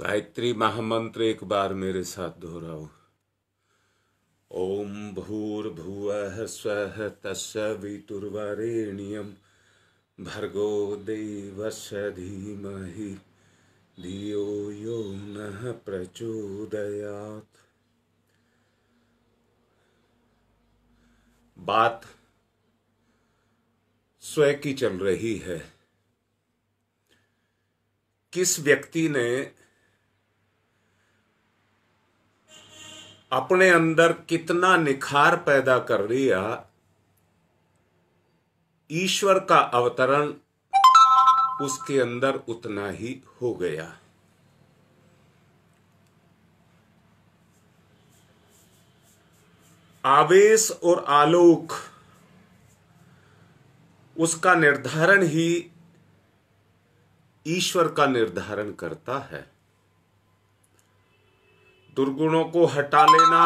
गायत्री महामंत्र एक बार मेरे साथ दोहराओ ओम भूर्भुव स्व तस्वीतुर्वरेण्यम भर्गो देवश धीमहि धियो यो न प्रचोदयात बात स्वयं की चल रही है किस व्यक्ति ने अपने अंदर कितना निखार पैदा कर लिया ईश्वर का अवतरण उसके अंदर उतना ही हो गया आवेश और आलोक उसका निर्धारण ही ईश्वर का निर्धारण करता है दुर्गुणों को हटा लेना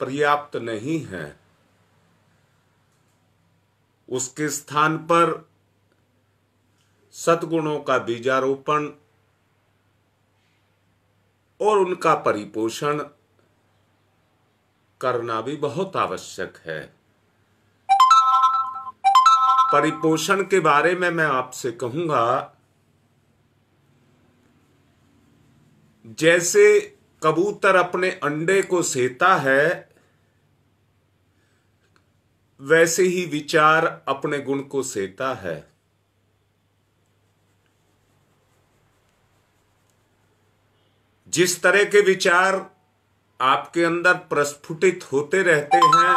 पर्याप्त नहीं है उसके स्थान पर सदगुणों का बीजारोपण और उनका परिपोषण करना भी बहुत आवश्यक है परिपोषण के बारे में मैं आपसे कहूंगा जैसे कबूतर अपने अंडे को सेता है वैसे ही विचार अपने गुण को सेता है जिस तरह के विचार आपके अंदर प्रस्फुटित होते रहते हैं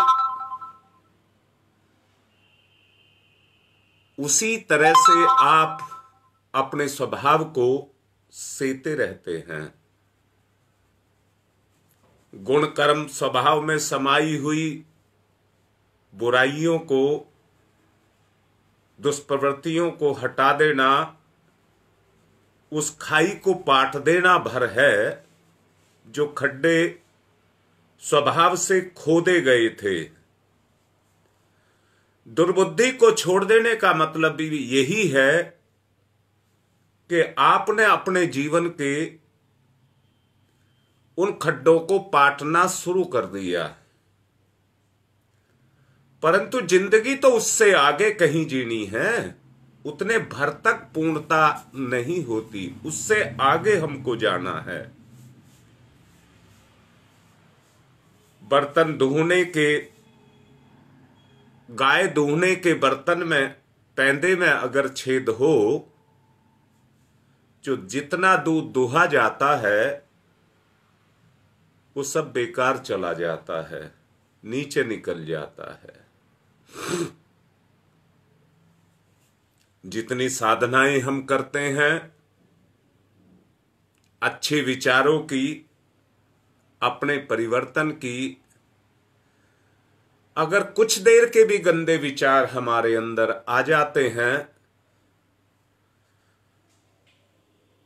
उसी तरह से आप अपने स्वभाव को सेते रहते हैं गुण कर्म स्वभाव में समाई हुई बुराइयों को दुष्प्रवृत्तियों को हटा देना उस खाई को पाट देना भर है जो खड्डे स्वभाव से खोदे गए थे दुर्बुद्धि को छोड़ देने का मतलब यही है कि आपने अपने जीवन के उन खड्डों को पाटना शुरू कर दिया परंतु जिंदगी तो उससे आगे कहीं जीनी है उतने भर तक पूर्णता नहीं होती उससे आगे हमको जाना है बर्तन धोने के गाय धोने के बर्तन में पैदे में अगर छेद हो जो जितना दूध दुहा जाता है वो सब बेकार चला जाता है नीचे निकल जाता है जितनी साधनाएं हम करते हैं अच्छे विचारों की अपने परिवर्तन की अगर कुछ देर के भी गंदे विचार हमारे अंदर आ जाते हैं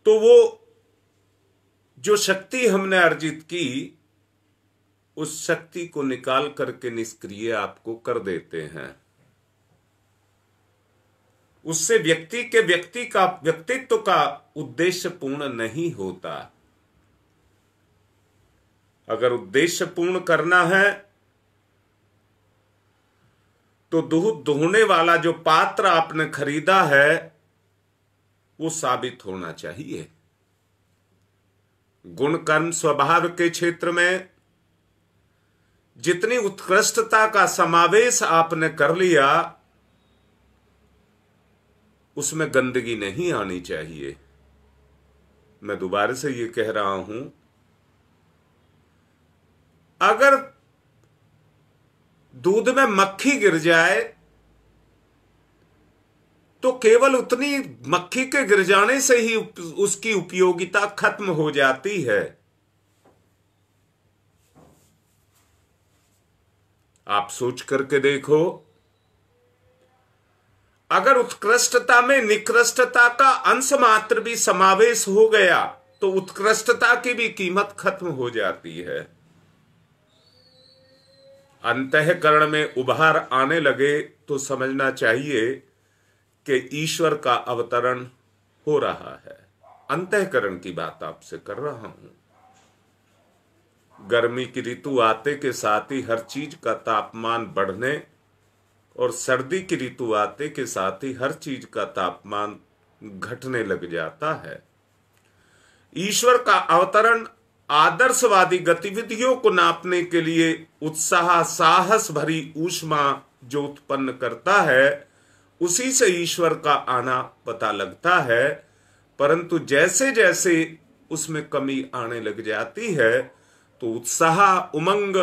तो वो जो शक्ति हमने अर्जित की उस शक्ति को निकाल करके निष्क्रिय आपको कर देते हैं उससे व्यक्ति के व्यक्ति का व्यक्तित्व का उद्देश्य पूर्ण नहीं होता अगर उद्देश्य पूर्ण करना है तो दूध दुहने वाला जो पात्र आपने खरीदा है वो साबित होना चाहिए गुण कर्म स्वभाव के क्षेत्र में जितनी उत्कृष्टता का समावेश आपने कर लिया उसमें गंदगी नहीं आनी चाहिए मैं दोबारा से ये कह रहा हूं अगर दूध में मक्खी गिर जाए तो केवल उतनी मक्खी के गिर जाने से ही उसकी उपयोगिता खत्म हो जाती है आप सोच करके देखो अगर उत्कृष्टता में निकृष्टता का अंश मात्र भी समावेश हो गया तो उत्कृष्टता की भी कीमत खत्म हो जाती है अंतकरण में उभार आने लगे तो समझना चाहिए कि ईश्वर का अवतरण हो रहा है अंतकरण की बात आपसे कर रहा हूं गर्मी की ऋतु आते के साथ ही हर चीज का तापमान बढ़ने और सर्दी की ऋतु आते के साथ ही हर चीज का तापमान घटने लग जाता है ईश्वर का अवतरण आदर्शवादी गतिविधियों को नापने के लिए उत्साह साहस भरी ऊष्मा जो उत्पन्न करता है उसी से ईश्वर का आना पता लगता है परंतु जैसे जैसे उसमें कमी आने लग जाती है तो उत्साह उमंग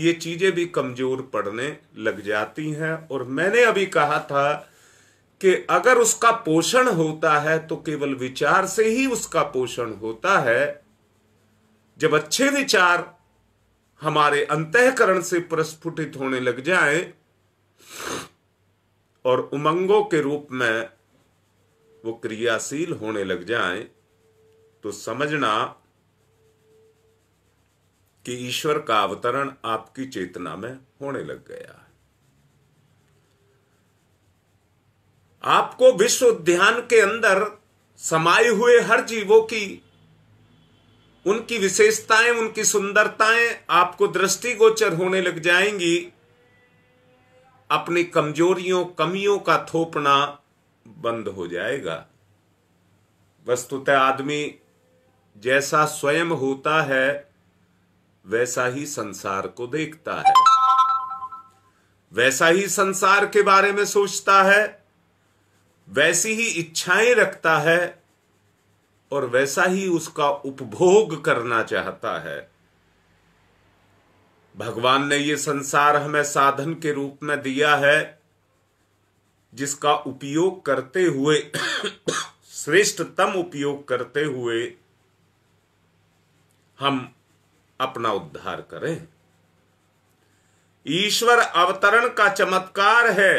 ये चीजें भी कमजोर पड़ने लग जाती हैं और मैंने अभी कहा था कि अगर उसका पोषण होता है तो केवल विचार से ही उसका पोषण होता है जब अच्छे विचार हमारे अंतकरण से प्रस्फुटित होने लग जाएं और उमंगों के रूप में वो क्रियाशील होने लग जाएं तो समझना कि ईश्वर का अवतरण आपकी चेतना में होने लग गया है आपको विश्व उद्यान के अंदर समाये हुए हर जीवों की उनकी विशेषताएं उनकी सुंदरताएं आपको दृष्टिगोचर होने लग जाएंगी अपनी कमजोरियों कमियों का थोपना बंद हो जाएगा वस्तुतः आदमी जैसा स्वयं होता है वैसा ही संसार को देखता है वैसा ही संसार के बारे में सोचता है वैसी ही इच्छाएं रखता है और वैसा ही उसका उपभोग करना चाहता है भगवान ने ये संसार हमें साधन के रूप में दिया है जिसका उपयोग करते हुए श्रेष्ठतम उपयोग करते हुए हम अपना उद्धार करें ईश्वर अवतरण का चमत्कार है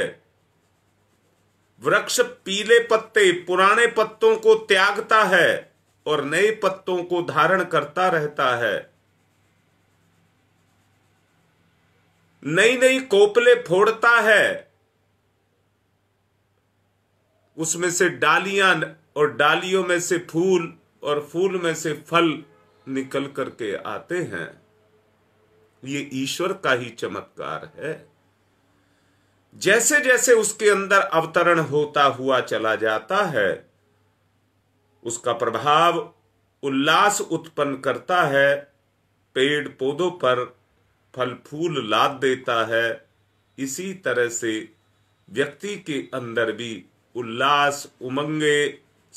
वृक्ष पीले पत्ते पुराने पत्तों को त्यागता है और नए पत्तों को धारण करता रहता है नई नई कोपले फोड़ता है उसमें से डालियां और डालियों में से फूल और फूल में से फल निकल करके आते हैं ये ईश्वर का ही चमत्कार है जैसे जैसे उसके अंदर अवतरण होता हुआ चला जाता है उसका प्रभाव उल्लास उत्पन्न करता है पेड़ पौधों पर फल फूल लाद देता है इसी तरह से व्यक्ति के अंदर भी उल्लास उमंगे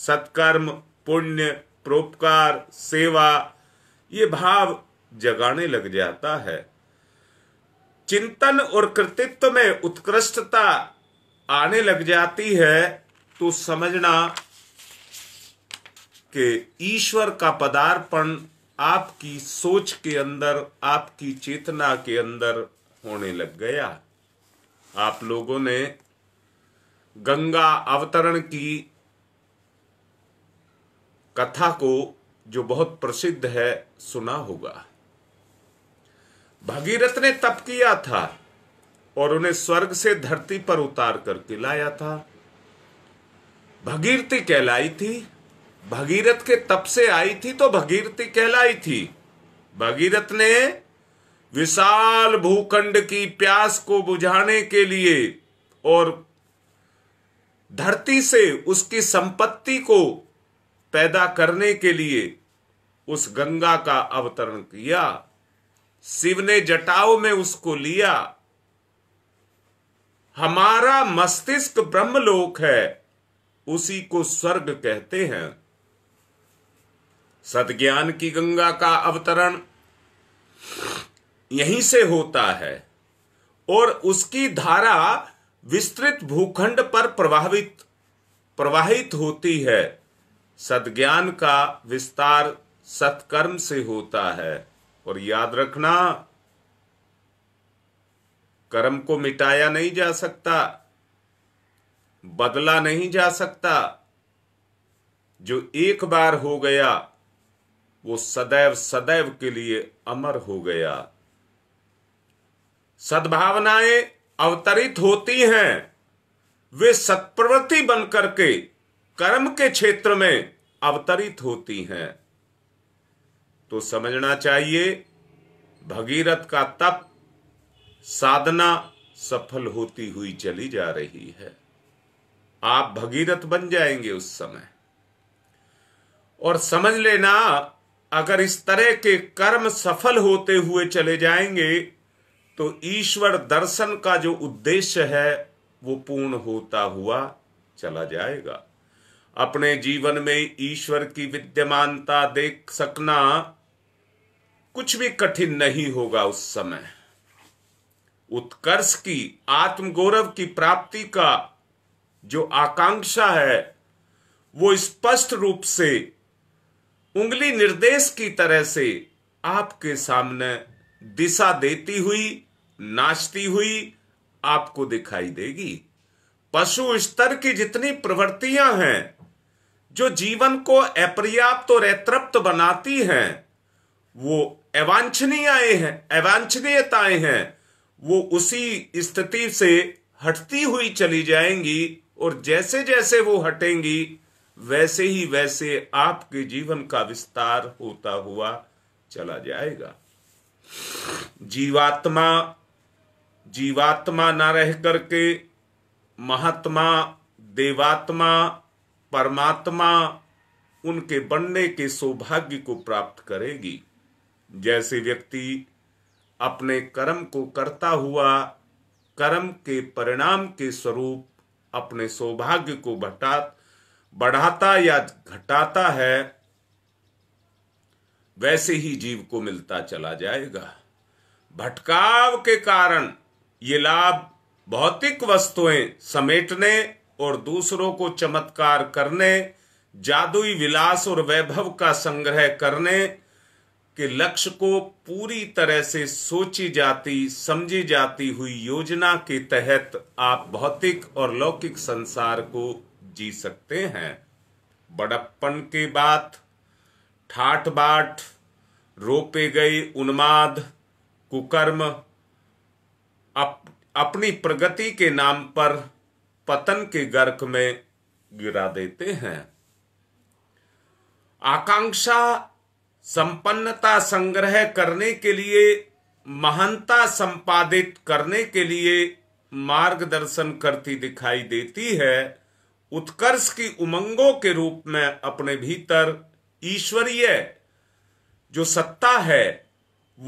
सत्कर्म पुण्य परोपकार सेवा ये भाव जगाने लग जाता है चिंतन और कृतित्व में उत्कृष्टता आने लग जाती है तो समझना कि ईश्वर का पदार्पण आपकी सोच के अंदर आपकी चेतना के अंदर होने लग गया आप लोगों ने गंगा अवतरण की कथा को जो बहुत प्रसिद्ध है सुना होगा भगीरथ ने तप किया था और उन्हें स्वर्ग से धरती पर उतार करके लाया था भगीरथी कहलाई थी भगीरथ के तप से आई थी तो भगीरथी कहलाई थी भगीरथ ने विशाल भूखंड की प्यास को बुझाने के लिए और धरती से उसकी संपत्ति को पैदा करने के लिए उस गंगा का अवतरण किया शिव ने जटाओ में उसको लिया हमारा मस्तिष्क ब्रह्मलोक है उसी को स्वर्ग कहते हैं सतज्ञान की गंगा का अवतरण यहीं से होता है और उसकी धारा विस्तृत भूखंड पर प्रभावित प्रवाहित होती है सदज्ञान का विस्तार सत्कर्म से होता है और याद रखना कर्म को मिटाया नहीं जा सकता बदला नहीं जा सकता जो एक बार हो गया वो सदैव सदैव के लिए अमर हो गया सद्भावनाएं अवतरित होती हैं वे सत्प्रवृत्ति बनकर के कर्म के क्षेत्र में अवतरित होती हैं तो समझना चाहिए भगीरथ का तप साधना सफल होती हुई चली जा रही है आप भगीरथ बन जाएंगे उस समय और समझ लेना अगर इस तरह के कर्म सफल होते हुए चले जाएंगे तो ईश्वर दर्शन का जो उद्देश्य है वो पूर्ण होता हुआ चला जाएगा अपने जीवन में ईश्वर की विद्यमानता देख सकना कुछ भी कठिन नहीं होगा उस समय उत्कर्ष की आत्मगौरव की प्राप्ति का जो आकांक्षा है वो स्पष्ट रूप से उंगली निर्देश की तरह से आपके सामने दिशा देती हुई नाचती हुई आपको दिखाई देगी पशु स्तर की जितनी प्रवृत्तियां हैं जो जीवन को अपर्याप्त और अतृप्त बनाती हैं वो अवांछनीय हैं अवांछनीयताएं हैं वो उसी स्थिति से हटती हुई चली जाएंगी और जैसे जैसे वो हटेंगी वैसे ही वैसे आपके जीवन का विस्तार होता हुआ चला जाएगा जीवात्मा जीवात्मा ना रह करके महात्मा देवात्मा परमात्मा उनके बनने के सौभाग्य को प्राप्त करेगी जैसे व्यक्ति अपने कर्म को करता हुआ कर्म के परिणाम के स्वरूप अपने सौभाग्य को बटा बढ़ाता या घटाता है वैसे ही जीव को मिलता चला जाएगा भटकाव के कारण ये लाभ भौतिक वस्तुएं समेटने और दूसरों को चमत्कार करने जादुई विलास और वैभव का संग्रह करने के लक्ष्य को पूरी तरह से सोची जाती समझी जाती हुई योजना के तहत आप भौतिक और लौकिक संसार को जी सकते हैं बड़प्पन की बात ठाठ बाट रोपे गई उन्माद कुकर्म अप, अपनी प्रगति के नाम पर पतन के गर्क में गिरा देते हैं आकांक्षा संपन्नता संग्रह करने के लिए महानता संपादित करने के लिए मार्गदर्शन करती दिखाई देती है उत्कर्ष की उमंगों के रूप में अपने भीतर ईश्वरीय जो सत्ता है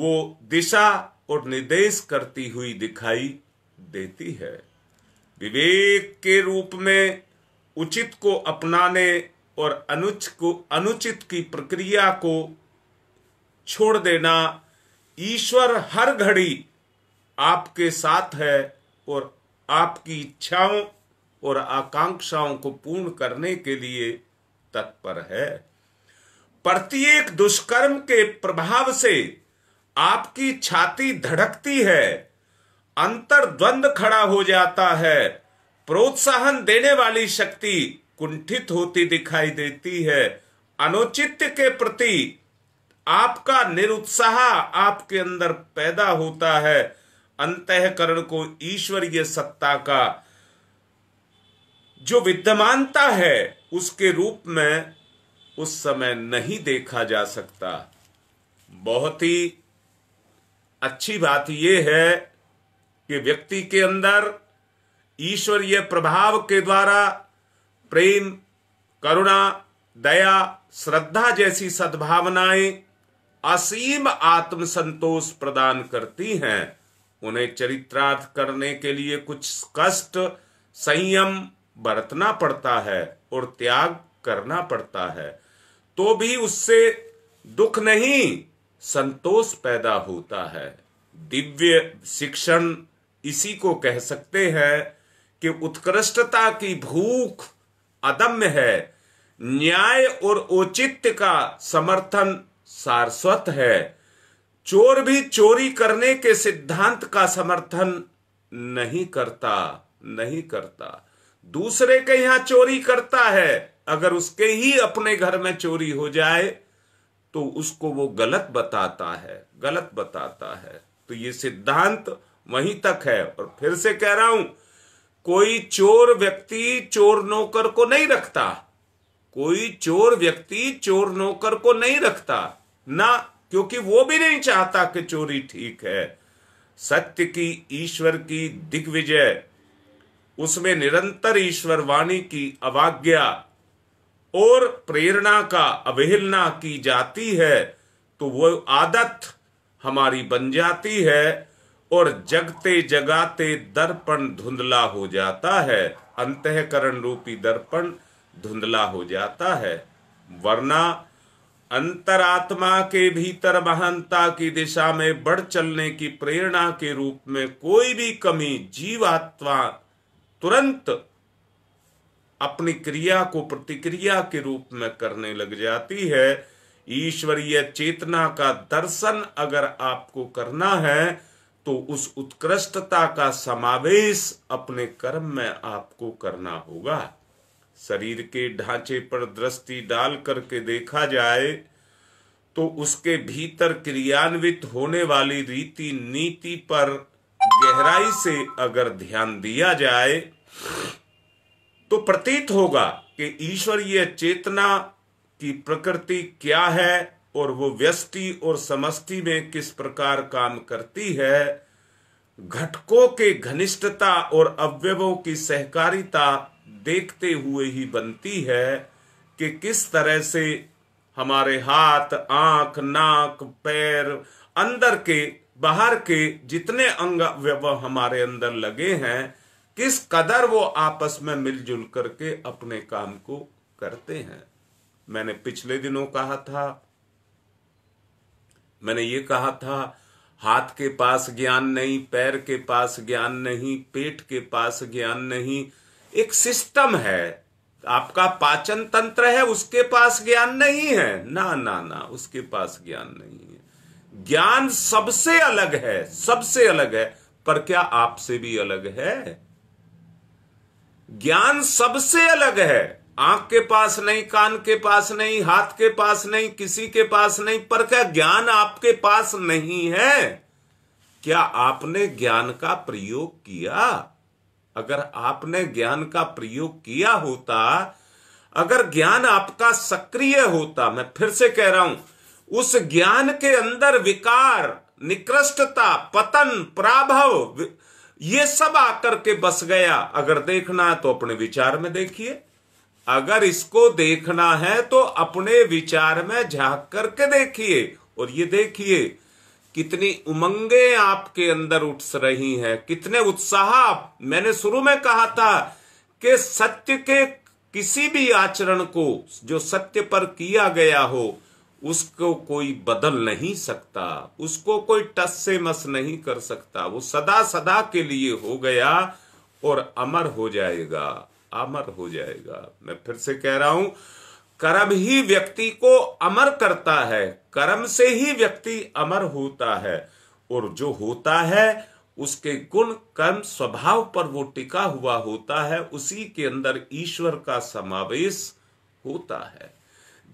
वो दिशा और निर्देश करती हुई दिखाई देती है विवेक के रूप में उचित को अपनाने और अनुच को अनुचित की प्रक्रिया को छोड़ देना ईश्वर हर घड़ी आपके साथ है और आपकी इच्छाओं और आकांक्षाओं को पूर्ण करने के लिए तत्पर है प्रत्येक दुष्कर्म के प्रभाव से आपकी छाती धड़कती है अंतर द्वंद खड़ा हो जाता है प्रोत्साहन देने वाली शक्ति कुंठित होती दिखाई देती है अनुचित्य के प्रति आपका निरुत्साह आपके अंदर पैदा होता है अंतकरण को ईश्वरीय सत्ता का जो विद्यमानता है उसके रूप में उस समय नहीं देखा जा सकता बहुत ही अच्छी बात यह है कि व्यक्ति के अंदर ईश्वरीय प्रभाव के द्वारा प्रेम करुणा दया श्रद्धा जैसी सद्भावनाएं असीम आत्मसंतोष प्रदान करती हैं उन्हें चरित्रार्थ करने के लिए कुछ कष्ट संयम बरतना पड़ता है और त्याग करना पड़ता है तो भी उससे दुख नहीं संतोष पैदा होता है दिव्य शिक्षण इसी को कह सकते हैं कि उत्कृष्टता की भूख अदम्य है न्याय और औचित्य का समर्थन सारस्वत है चोर भी चोरी करने के सिद्धांत का समर्थन नहीं करता नहीं करता दूसरे के यहां चोरी करता है अगर उसके ही अपने घर में चोरी हो जाए तो उसको वो गलत बताता है गलत बताता है तो ये सिद्धांत वहीं तक है और फिर से कह रहा हूं कोई चोर व्यक्ति चोर नौकर को नहीं रखता कोई चोर व्यक्ति चोर नौकर को नहीं रखता ना क्योंकि वो भी नहीं चाहता कि चोरी ठीक है सत्य की ईश्वर की दिग्विजय उसमें निरंतर ईश्वर वाणी की अवाज्ञा और प्रेरणा का अवहेलना की जाती है तो वो आदत हमारी बन जाती है और जगते जगाते दर्पण धुंधला हो जाता है अंतकरण रूपी दर्पण धुंधला हो जाता है वरना अंतरात्मा के भीतर महानता की दिशा में बढ़ चलने की प्रेरणा के रूप में कोई भी कमी जीवात्मा तुरंत अपनी क्रिया को प्रतिक्रिया के रूप में करने लग जाती है ईश्वरीय चेतना का दर्शन अगर आपको करना है तो उस उत्कृष्टता का समावेश अपने कर्म में आपको करना होगा शरीर के ढांचे पर दृष्टि डाल करके देखा जाए तो उसके भीतर क्रियान्वित होने वाली रीति नीति पर गहराई से अगर ध्यान दिया जाए तो प्रतीत होगा कि ईश्वरीय चेतना की प्रकृति क्या है और वो व्यस्ति और समष्टि में किस प्रकार काम करती है घटकों के घनिष्ठता और अवयवों की सहकारिता देखते हुए ही बनती है कि किस तरह से हमारे हाथ आंख नाक पैर अंदर के बाहर के जितने अंग हमारे अंदर लगे हैं किस कदर वो आपस में मिलजुल करके अपने काम को करते हैं मैंने पिछले दिनों कहा था मैंने ये कहा था हाथ के पास ज्ञान नहीं पैर के पास ज्ञान नहीं पेट के पास ज्ञान नहीं एक सिस्टम है आपका पाचन तंत्र है उसके पास ज्ञान नहीं है ना ना ना उसके पास ज्ञान नहीं ज्ञान सबसे अलग है सबसे अलग है पर क्या आपसे भी अलग है ज्ञान सबसे अलग है आंख के पास नहीं कान के पास नहीं हाथ के पास नहीं किसी के पास नहीं पर क्या ज्ञान आपके पास नहीं है क्या आपने ज्ञान का प्रयोग किया अगर आपने ज्ञान का प्रयोग किया होता अगर ज्ञान आपका सक्रिय होता मैं फिर से कह रहा हूं उस ज्ञान के अंदर विकार निकृष्टता पतन प्राभव ये सब आकर के बस गया अगर देखना है तो अपने विचार में देखिए अगर इसको देखना है तो अपने विचार में झांक करके देखिए और ये देखिए कितनी उमंगे आपके अंदर उठ रही हैं कितने उत्साह मैंने शुरू में कहा था कि सत्य के किसी भी आचरण को जो सत्य पर किया गया हो उसको कोई बदल नहीं सकता उसको कोई टस से मस नहीं कर सकता वो सदा सदा के लिए हो गया और अमर हो जाएगा अमर हो जाएगा मैं फिर से कह रहा हूं कर्म ही व्यक्ति को अमर करता है कर्म से ही व्यक्ति अमर होता है और जो होता है उसके गुण कर्म स्वभाव पर वो टिका हुआ होता है उसी के अंदर ईश्वर का समावेश होता है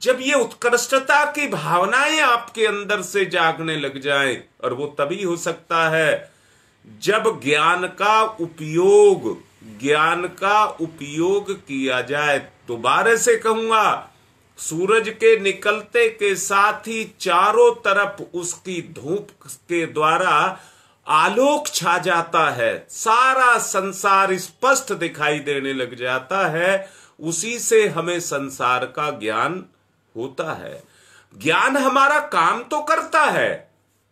जब ये उत्कृष्टता की भावनाएं आपके अंदर से जागने लग जाएं और वो तभी हो सकता है जब ज्ञान का उपयोग ज्ञान का उपयोग किया जाए दोबारा से कहूंगा सूरज के निकलते के साथ ही चारों तरफ उसकी धूप के द्वारा आलोक छा जाता है सारा संसार स्पष्ट दिखाई देने लग जाता है उसी से हमें संसार का ज्ञान होता है ज्ञान हमारा काम तो करता है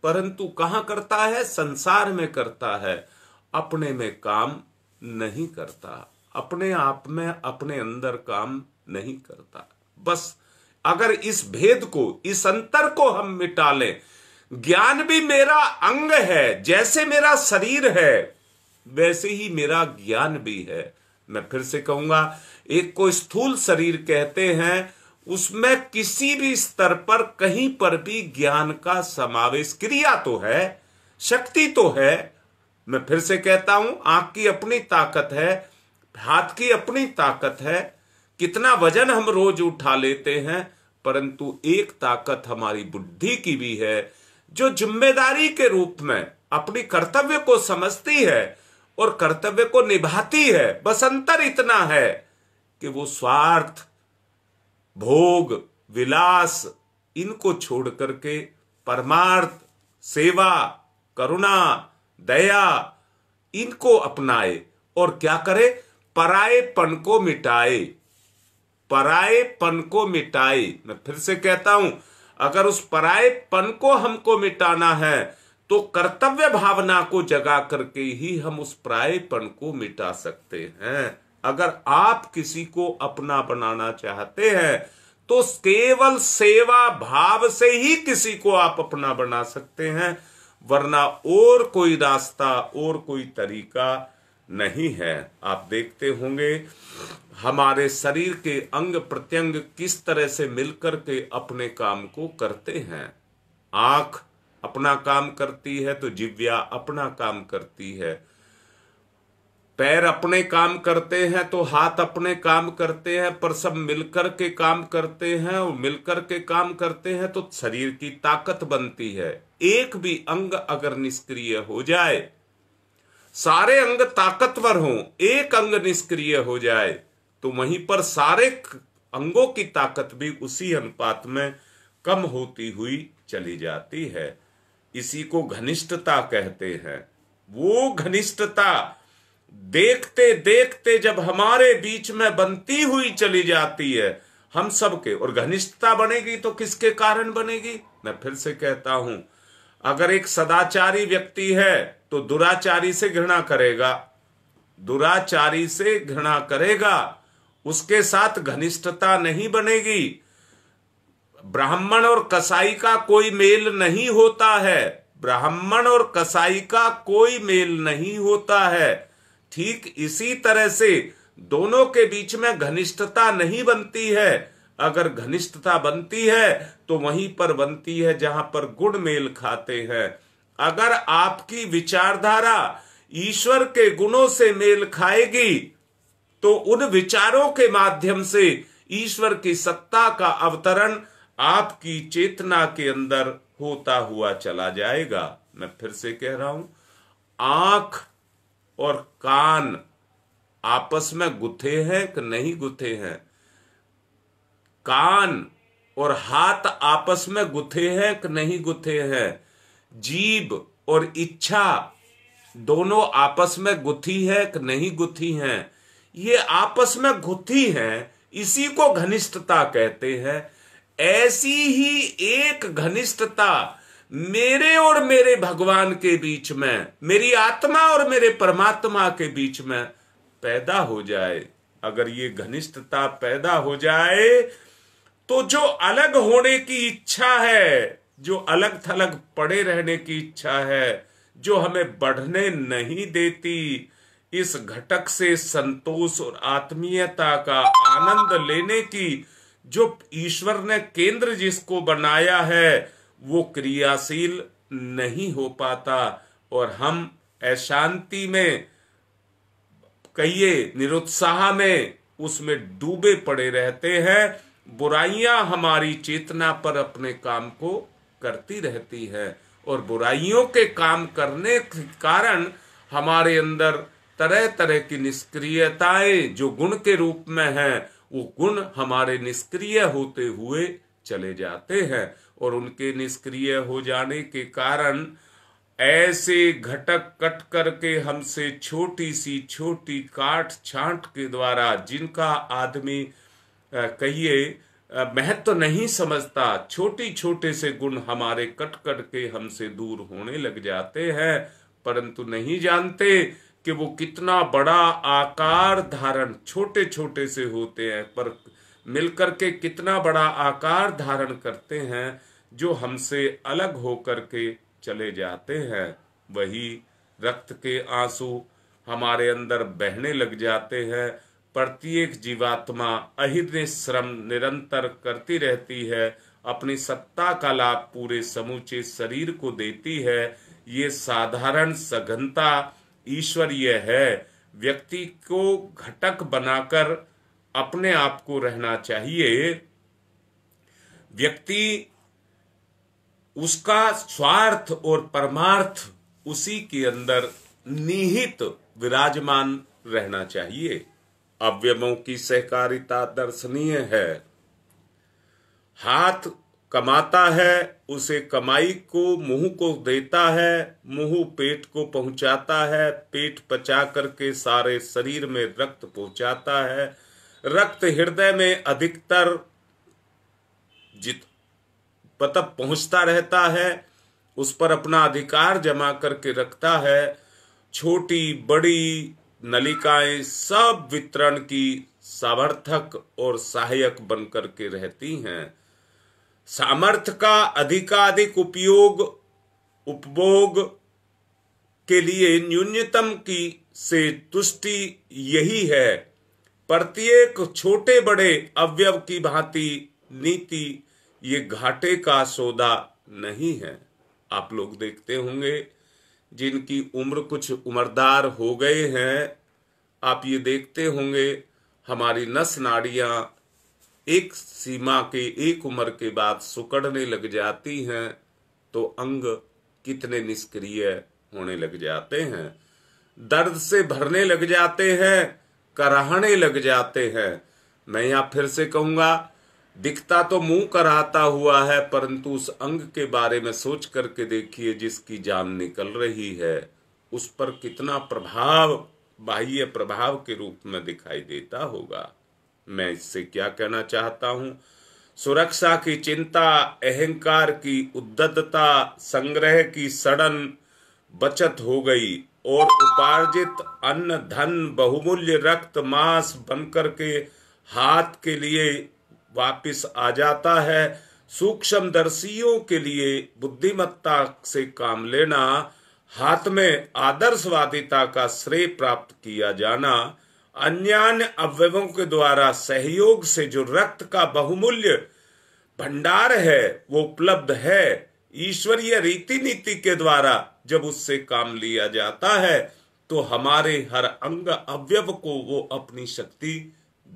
परंतु कहां करता है संसार में करता है अपने में काम नहीं करता अपने आप में अपने अंदर काम नहीं करता बस अगर इस भेद को इस अंतर को हम मिटा लें ज्ञान भी मेरा अंग है जैसे मेरा शरीर है वैसे ही मेरा ज्ञान भी है मैं फिर से कहूंगा एक को स्थूल शरीर कहते हैं उसमें किसी भी स्तर पर कहीं पर भी ज्ञान का समावेश क्रिया तो है शक्ति तो है मैं फिर से कहता हूं आंख की अपनी ताकत है हाथ की अपनी ताकत है कितना वजन हम रोज उठा लेते हैं परंतु एक ताकत हमारी बुद्धि की भी है जो जिम्मेदारी के रूप में अपनी कर्तव्य को समझती है और कर्तव्य को निभाती है बस अंतर इतना है कि वो स्वार्थ भोग विलास इनको छोड़ करके परमार्थ सेवा करुणा दया इनको अपनाए और क्या करे परायेपन को मिटाए परायेपन को मिटाए मैं फिर से कहता हूं अगर उस परायेपन को हमको मिटाना है तो कर्तव्य भावना को जगा करके ही हम उस परायेपन को मिटा सकते हैं अगर आप किसी को अपना बनाना चाहते हैं तो केवल सेवा भाव से ही किसी को आप अपना बना सकते हैं वरना और कोई रास्ता और कोई तरीका नहीं है आप देखते होंगे हमारे शरीर के अंग प्रत्यंग किस तरह से मिलकर के अपने काम को करते हैं आंख अपना काम करती है तो जिव्या अपना काम करती है पैर अपने काम करते हैं तो हाथ अपने काम करते हैं पर सब मिलकर के काम करते हैं और मिलकर के काम करते हैं तो शरीर की ताकत बनती है एक भी अंग अगर निष्क्रिय हो जाए सारे अंग ताकतवर हो एक अंग निष्क्रिय हो जाए तो वहीं पर सारे अंगों की ताकत भी उसी अनुपात में कम होती हुई चली जाती है इसी को घनिष्ठता कहते हैं वो घनिष्ठता देखते देखते जब हमारे बीच में बनती हुई चली जाती है हम सबके और घनिष्ठता बनेगी तो किसके कारण बनेगी मैं फिर से कहता हूं अगर एक सदाचारी व्यक्ति है तो दुराचारी से घृणा करेगा दुराचारी से घृणा करेगा उसके साथ घनिष्ठता नहीं बनेगी ब्राह्मण और कसाई का कोई मेल नहीं होता है ब्राह्मण और कसाई का कोई मेल नहीं होता है ठीक इसी तरह से दोनों के बीच में घनिष्ठता नहीं बनती है अगर घनिष्ठता बनती है तो वहीं पर बनती है जहां पर गुण मेल खाते हैं अगर आपकी विचारधारा ईश्वर के गुणों से मेल खाएगी तो उन विचारों के माध्यम से ईश्वर की सत्ता का अवतरण आपकी चेतना के अंदर होता हुआ चला जाएगा मैं फिर से कह रहा हूं आंख और कान आपस में गुथे हैं कि नहीं गुथे हैं कान और हाथ आपस में गुथे हैं कि नहीं गुथे हैं जीव और इच्छा दोनों आपस में गुथी है कि नहीं गुथी है ये आपस में गुथी है इसी को घनिष्ठता कहते हैं ऐसी ही एक घनिष्ठता मेरे और मेरे भगवान के बीच में मेरी आत्मा और मेरे परमात्मा के बीच में पैदा हो जाए अगर ये घनिष्ठता पैदा हो जाए तो जो अलग होने की इच्छा है जो अलग थलग पड़े रहने की इच्छा है जो हमें बढ़ने नहीं देती इस घटक से संतोष और आत्मीयता का आनंद लेने की जो ईश्वर ने केंद्र जिसको बनाया है वो क्रियाशील नहीं हो पाता और हम अशांति में कहिए निरुत्साह में उसमें डूबे पड़े रहते हैं बुराइयां हमारी चेतना पर अपने काम को करती रहती है और बुराइयों के काम करने के कारण हमारे अंदर तरह तरह की निष्क्रियताएं जो गुण के रूप में हैं वो गुण हमारे निष्क्रिय होते हुए चले जाते हैं और उनके निष्क्रिय हो जाने के कारण ऐसे घटक कट करके हमसे छोटी सी छोटी काट छांट के द्वारा जिनका आदमी कहिए महत्व तो नहीं समझता छोटी छोटे से गुण हमारे कट कट के हमसे दूर होने लग जाते हैं परंतु नहीं जानते कि वो कितना बड़ा आकार धारण छोटे छोटे से होते हैं पर मिलकर के कितना बड़ा आकार धारण करते हैं जो हमसे अलग होकर के चले जाते हैं वही रक्त के आंसू हमारे अंदर बहने लग जाते हैं प्रत्येक जीवात्मा अहिर्य श्रम निरंतर करती रहती है अपनी सत्ता का लाभ पूरे समूचे शरीर को देती है ये साधारण सघनता ईश्वरीय है व्यक्ति को घटक बनाकर अपने आप को रहना चाहिए व्यक्ति उसका स्वार्थ और परमार्थ उसी के अंदर निहित विराजमान रहना चाहिए अव्यमों की सहकारिता दर्शनीय है हाथ कमाता है उसे कमाई को मुंह को देता है मुंह पेट को पहुंचाता है पेट पचा करके सारे शरीर में रक्त पहुंचाता है रक्त हृदय में अधिकतर जित पतप पहुंचता रहता है उस पर अपना अधिकार जमा करके रखता है छोटी बड़ी नलिकाएं सब वितरण की सामर्थक और सहायक बनकर के रहती हैं सामर्थ्य का अधिकाधिक उपयोग उपभोग के लिए न्यूनतम की से तुष्टि यही है प्रत्येक छोटे बड़े अवयव की भांति नीति ये घाटे का सौदा नहीं है आप लोग देखते होंगे जिनकी उम्र कुछ उम्रदार हो गए हैं आप ये देखते होंगे हमारी नस नाड़िया एक सीमा के एक उम्र के बाद सुकड़ने लग जाती हैं तो अंग कितने निष्क्रिय होने लग जाते हैं दर्द से भरने लग जाते हैं कराहने लग जाते हैं मैं यहां फिर से कहूंगा दिखता तो मुंह कराता हुआ है परंतु उस अंग के बारे में सोच करके देखिए जिसकी जान निकल रही है उस पर कितना प्रभाव बाह्य प्रभाव के रूप में दिखाई देता होगा मैं इससे क्या कहना चाहता हूं सुरक्षा की चिंता अहंकार की उद्दतता संग्रह की सड़न बचत हो गई और उपार्जित अन्न धन बहुमूल्य रक्त मांस बनकर के हाथ के लिए वापस आ जाता है सूक्ष्म दर्शियों के लिए बुद्धिमत्ता से काम लेना हाथ में आदर्शवादिता का श्रेय प्राप्त किया जाना अन्य अवयवों के द्वारा सहयोग से जो रक्त का बहुमूल्य भंडार है वो उपलब्ध है ईश्वरीय रीति नीति के द्वारा जब उससे काम लिया जाता है तो हमारे हर अंग अवयव को वो अपनी शक्ति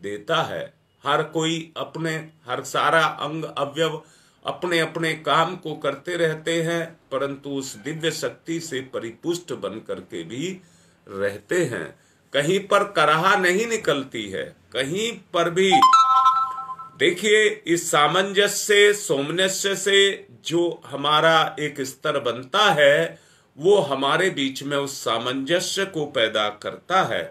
देता है हर कोई अपने हर सारा अंग अवयव अपने अपने काम को करते रहते हैं परंतु उस दिव्य शक्ति से परिपुष्ट बन करके भी रहते हैं कहीं पर कराहा नहीं निकलती है कहीं पर भी देखिए इस सामंजस्य से सौमनस्य से जो हमारा एक स्तर बनता है वो हमारे बीच में उस सामंजस्य को पैदा करता है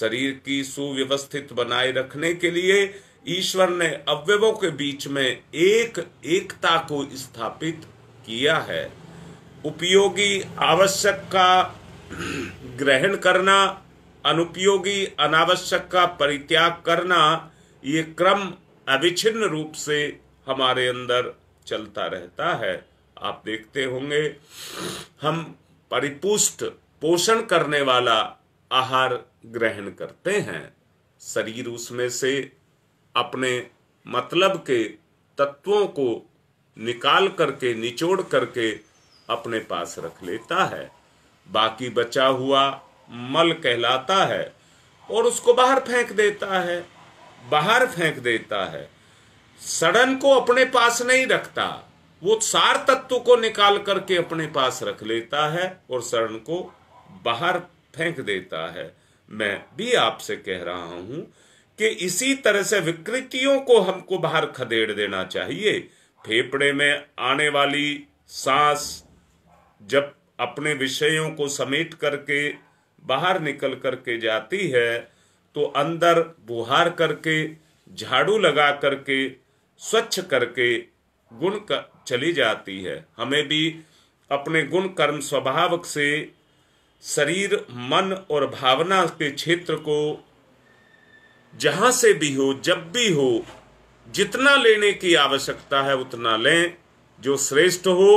शरीर की सुव्यवस्थित बनाए रखने के लिए ईश्वर ने अवयवों के बीच में एक एकता को स्थापित किया है उपयोगी आवश्यक का ग्रहण करना अनुपयोगी अनावश्यक का परित्याग करना ये क्रम अविच्छिन्न रूप से हमारे अंदर चलता रहता है आप देखते होंगे हम परिपुष्ट पोषण करने वाला आहार ग्रहण करते हैं शरीर उसमें से अपने मतलब के तत्वों को निकाल करके निचोड़ करके अपने पास रख लेता है बाकी बचा हुआ मल कहलाता है और उसको बाहर फेंक देता है बाहर फेंक देता है सड़न को अपने पास नहीं रखता वो सार तत्व को निकाल करके अपने पास रख लेता है और शरण को बाहर फेंक देता है मैं भी आपसे कह रहा हूं कि इसी तरह से विकृतियों को हमको बाहर खदेड़ देना चाहिए फेफड़े में आने वाली सांस जब अपने विषयों को समेट करके बाहर निकल करके जाती है तो अंदर बुहार करके झाड़ू लगा करके स्वच्छ करके गुण कर, चली जाती है हमें भी अपने गुण कर्म स्वभाव से शरीर मन और भावना के क्षेत्र को जहां से भी हो जब भी हो जितना लेने की आवश्यकता है उतना लें जो श्रेष्ठ हो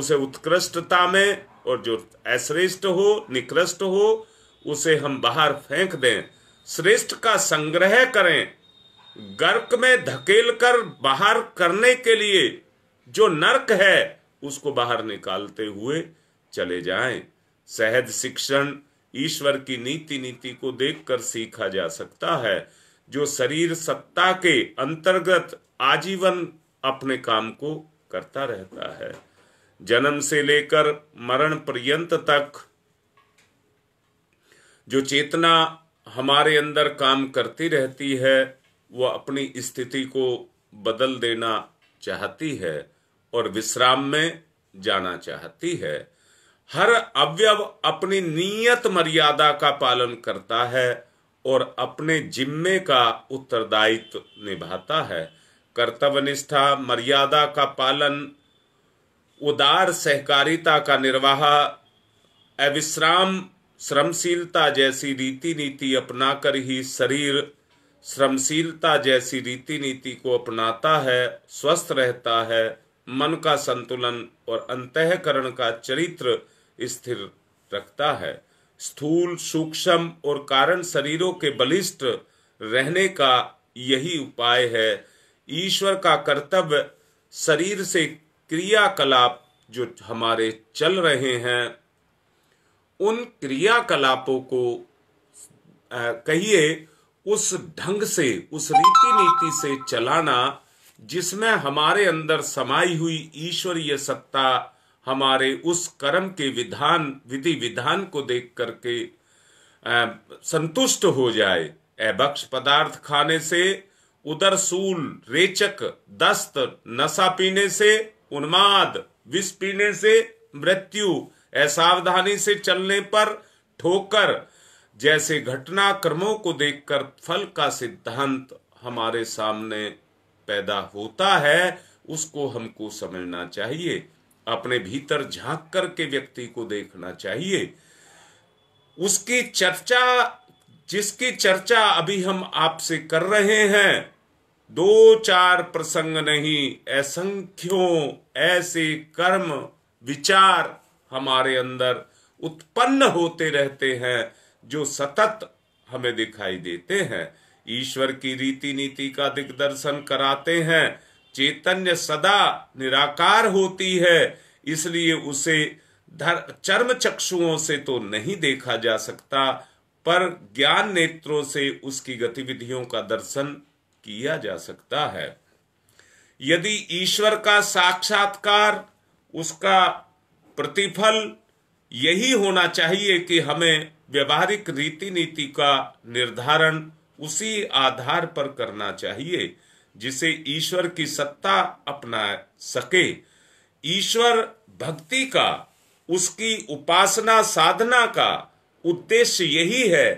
उसे उत्कृष्टता में और जो अश्रेष्ठ हो निकृष्ट हो उसे हम बाहर फेंक दें श्रेष्ठ का संग्रह करें गर्क में धकेल कर बाहर करने के लिए जो नरक है उसको बाहर निकालते हुए चले जाएं सहज शिक्षण ईश्वर की नीति नीति को देखकर सीखा जा सकता है जो शरीर सत्ता के अंतर्गत आजीवन अपने काम को करता रहता है जन्म से लेकर मरण पर्यंत तक जो चेतना हमारे अंदर काम करती रहती है वह अपनी स्थिति को बदल देना चाहती है और विश्राम में जाना चाहती है हर अवयव अपनी नियत मर्यादा का पालन करता है और अपने जिम्मे का उत्तरदायित्व निभाता है कर्तव्य निष्ठा मर्यादा का पालन उदार सहकारिता का निर्वाह अविश्राम श्रमशीलता जैसी रीति नीति अपनाकर ही शरीर श्रमशीलता जैसी रीति नीति को अपनाता है स्वस्थ रहता है मन का संतुलन और अंतकरण का चरित्र स्थिर रखता है स्थूल सूक्ष्म और कारण शरीरों के बलिष्ठ रहने का यही उपाय है ईश्वर का कर्तव्य शरीर से क्रियाकलाप जो हमारे चल रहे हैं उन क्रियाकलापों को कहिए उस ढंग से उस रीति नीति से चलाना जिसमें हमारे अंदर समाई हुई ईश्वरीय सत्ता हमारे उस कर्म के विधान विधि विधान को देख करके संतुष्ट हो जाए अभक्ष पदार्थ खाने से उदर सूल रेचक दस्त नशा पीने से उन्माद विष पीने से मृत्यु असावधानी से चलने पर ठोकर जैसे घटना क्रमों को देखकर फल का सिद्धांत हमारे सामने पैदा होता है उसको हमको समझना चाहिए अपने भीतर झांक करके व्यक्ति को देखना चाहिए उसकी चर्चा जिसकी चर्चा अभी हम आपसे कर रहे हैं दो चार प्रसंग नहीं असंख्यों ऐसे कर्म विचार हमारे अंदर उत्पन्न होते रहते हैं जो सतत हमें दिखाई देते हैं ईश्वर की रीति नीति का दिग्दर्शन कराते हैं चैतन्य सदा निराकार होती है इसलिए उसे धर चर्म चक्षुओं से तो नहीं देखा जा सकता पर ज्ञान नेत्रों से उसकी गतिविधियों का दर्शन किया जा सकता है यदि ईश्वर का साक्षात्कार उसका प्रतिफल यही होना चाहिए कि हमें व्यवहारिक रीति नीति का निर्धारण उसी आधार पर करना चाहिए जिसे ईश्वर की सत्ता अपना सके ईश्वर भक्ति का उसकी उपासना साधना का उद्देश्य यही है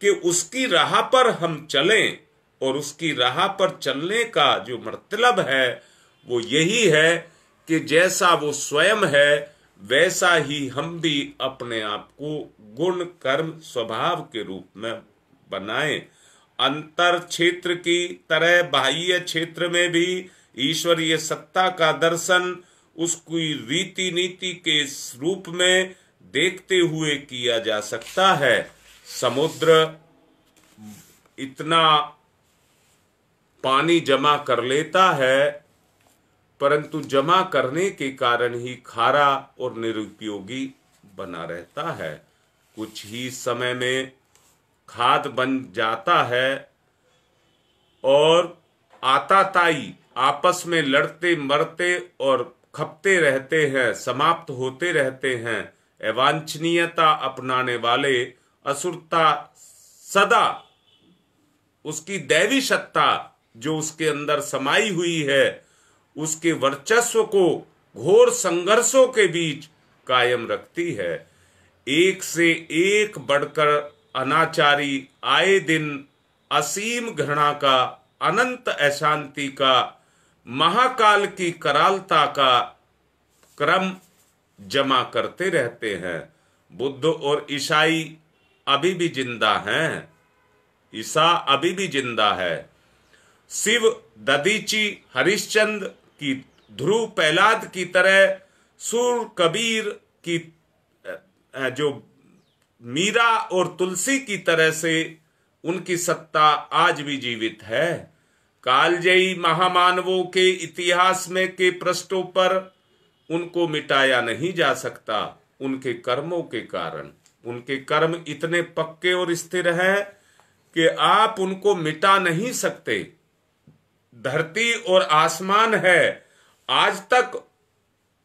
कि उसकी राह पर हम चलें और उसकी राह पर चलने का जो मतलब है वो यही है कि जैसा वो स्वयं है वैसा ही हम भी अपने आप को गुण कर्म स्वभाव के रूप में बनाए अंतर क्षेत्र की तरह बाह्य क्षेत्र में भी ईश्वरीय सत्ता का दर्शन उसकी रीति नीति के रूप में देखते हुए किया जा सकता है समुद्र इतना पानी जमा कर लेता है परंतु जमा करने के कारण ही खारा और निरुपयोगी बना रहता है कुछ ही समय में खाद बन जाता है और आताताई आपस में लड़ते मरते और खपते रहते हैं समाप्त होते रहते हैं अवांछनीयता अपनाने वाले असुरता सदा उसकी दैवी सत्ता जो उसके अंदर समाई हुई है उसके वर्चस्व को घोर संघर्षों के बीच कायम रखती है एक से एक बढ़कर अनाचारी आए दिन असीम घृणा का अनंत अशांति का महाकाल की करालता का क्रम जमा करते रहते हैं बुद्ध और ईसाई अभी भी जिंदा हैं ईसा अभी भी जिंदा है शिव ददीची हरिश्चंद्र की ध्रुव प्रहलाद की तरह सूर कबीर की जो मीरा और तुलसी की तरह से उनकी सत्ता आज भी जीवित है कालजयी महामानवों के इतिहास में के पृष्ठों पर उनको मिटाया नहीं जा सकता उनके कर्मों के कारण उनके कर्म इतने पक्के और स्थिर हैं कि आप उनको मिटा नहीं सकते धरती और आसमान है आज तक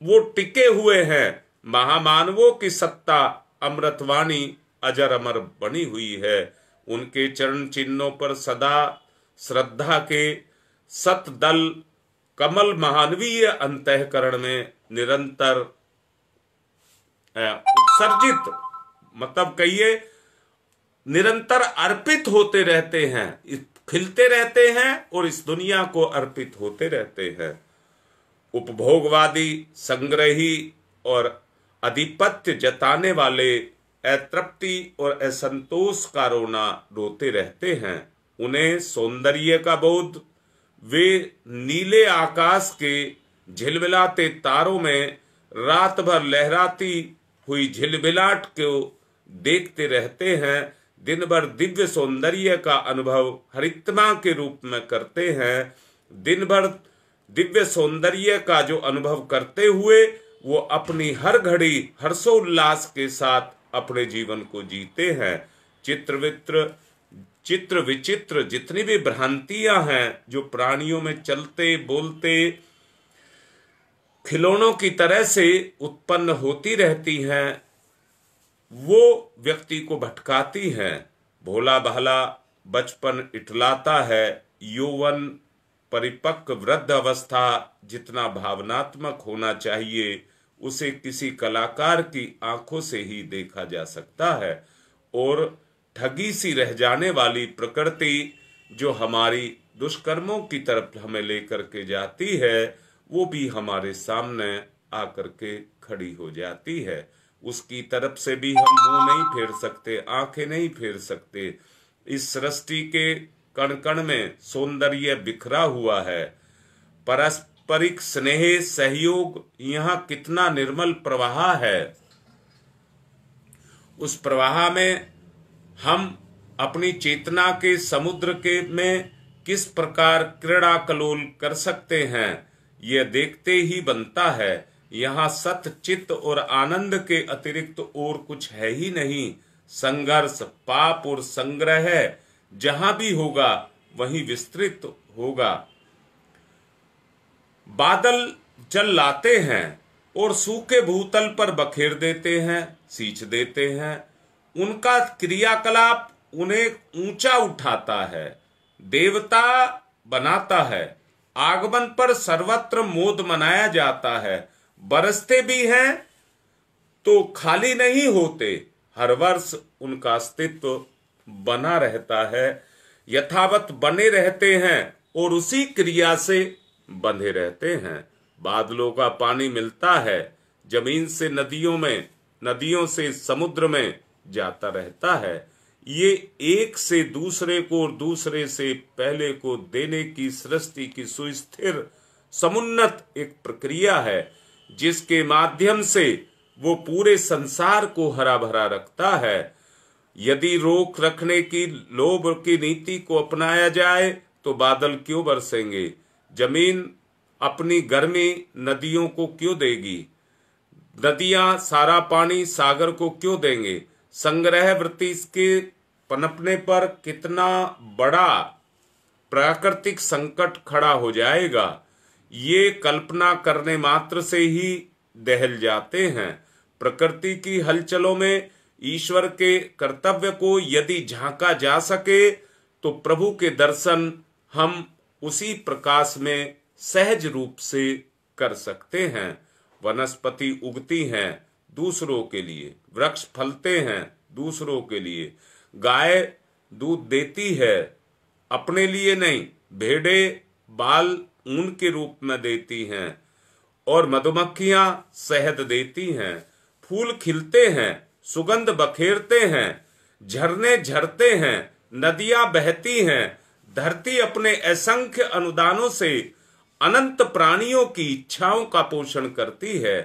वो टिके हुए हैं महामानवों की सत्ता अमृतवाणी अजर अमर बनी हुई है उनके चरण चिन्हों पर सदा श्रद्धा के सत दल कमल महानवीय अंतकरण में निरंतर उत्सर्जित मतलब कहिए निरंतर अर्पित होते रहते हैं खिलते रहते हैं और इस दुनिया को अर्पित होते रहते हैं उपभोगवादी संग्रही और अधिपत्य जताने वाले अतृप्ति और असंतोष का रोना रोते रहते हैं उन्हें सौंदर्य का बोध वे नीले आकाश के झिलमिलाते तारों में रात भर लहराती हुई झिलमिलाट को देखते रहते हैं दिन भर दिव्य सौंदर्य का अनुभव हरितमा के रूप में करते हैं दिन भर दिव्य सौंदर्य का जो अनुभव करते हुए वो अपनी हर घड़ी हर्षोल्लास के साथ अपने जीवन को जीते हैं चित्र वित्र चित्र विचित्र जितनी भी भ्रांतियां हैं जो प्राणियों में चलते बोलते खिलौनों की तरह से उत्पन्न होती रहती हैं वो व्यक्ति को भटकाती हैं भोला भाला बचपन इटलाता है यौवन परिपक्व वृद्ध अवस्था जितना भावनात्मक होना चाहिए उसे किसी कलाकार की आंखों से ही देखा जा सकता है और ठगी सी रह जाने वाली प्रकृति जो हमारी दुष्कर्मों की तरफ हमें लेकर के जाती है वो भी हमारे सामने आकर के खड़ी हो जाती है उसकी तरफ से भी हम मुंह नहीं फेर सकते आंखें नहीं फेर सकते इस सृष्टि के कण कण में सौंदर्य बिखरा हुआ है परस्पर पारस्परिक स्नेह सहयोग यहाँ कितना निर्मल प्रवाह है उस प्रवाह में हम अपनी चेतना के समुद्र के में किस प्रकार क्रीड़ा कलोल कर सकते हैं यह देखते ही बनता है यहाँ सत चित्त और आनंद के अतिरिक्त और कुछ है ही नहीं संघर्ष पाप और संग्रह जहां भी होगा वही विस्तृत होगा बादल जल लाते हैं और सूखे भूतल पर बखेर देते हैं सींच देते हैं उनका क्रियाकलाप उन्हें ऊंचा उठाता है देवता बनाता है आगमन पर सर्वत्र मोद मनाया जाता है बरसते भी हैं तो खाली नहीं होते हर वर्ष उनका अस्तित्व बना रहता है यथावत बने रहते हैं और उसी क्रिया से बंधे रहते हैं बादलों का पानी मिलता है जमीन से नदियों में नदियों से समुद्र में जाता रहता है ये एक से दूसरे को और दूसरे से पहले को देने की सृष्टि की सुस्थिर समुन्नत एक प्रक्रिया है जिसके माध्यम से वो पूरे संसार को हरा भरा रखता है यदि रोक रखने की लोभ की नीति को अपनाया जाए तो बादल क्यों बरसेंगे जमीन अपनी गर्मी नदियों को क्यों देगी नदियां सारा पानी सागर को क्यों देंगे संग्रह वृत्ति के पनपने पर कितना बड़ा प्राकृतिक संकट खड़ा हो जाएगा ये कल्पना करने मात्र से ही दहल जाते हैं प्रकृति की हलचलों में ईश्वर के कर्तव्य को यदि झांका जा सके तो प्रभु के दर्शन हम उसी प्रकाश में सहज रूप से कर सकते हैं वनस्पति उगती हैं दूसरों के लिए वृक्ष फलते हैं दूसरों के लिए गाय दूध देती है अपने लिए नहीं भेड़े बाल ऊन के रूप में देती हैं और मधुमक्खियां शहद देती हैं फूल खिलते हैं सुगंध बखेरते हैं झरने झरते हैं नदियां बहती हैं धरती अपने असंख्य अनुदानों से अनंत प्राणियों की इच्छाओं का पोषण करती है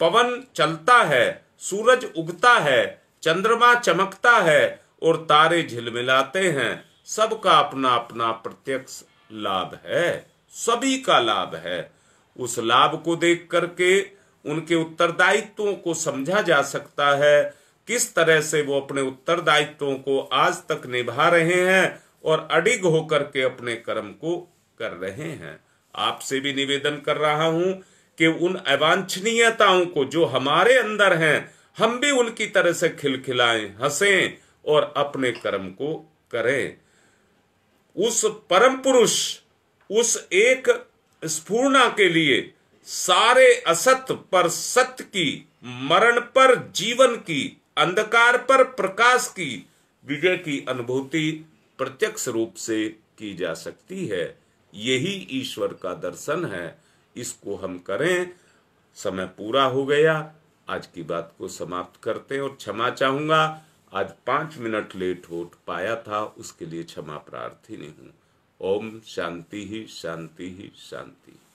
पवन चलता है सूरज उगता है चंद्रमा चमकता है और तारे झिलमिलाते हैं सबका अपना अपना प्रत्यक्ष लाभ है सभी का लाभ है उस लाभ को देख करके उनके उत्तरदायित्वों को समझा जा सकता है किस तरह से वो अपने उत्तरदायित्वों को आज तक निभा रहे हैं और अडिग होकर के अपने कर्म को कर रहे हैं आपसे भी निवेदन कर रहा हूं कि उन अवांछनीयताओं को जो हमारे अंदर हैं हम भी उनकी तरह से खिलखिलाएं हंसें और अपने कर्म को करें उस परम पुरुष उस एक स्फूर्णा के लिए सारे असत पर सत्य की मरण पर जीवन की अंधकार पर प्रकाश की विजय की अनुभूति प्रत्यक्ष रूप से की जा सकती है यही ईश्वर का दर्शन है इसको हम करें समय पूरा हो गया आज की बात को समाप्त करते हैं और क्षमा चाहूंगा आज पांच मिनट लेट हो पाया था उसके लिए क्षमा प्रार्थी नहीं हूं ओम शांति ही शांति ही शांति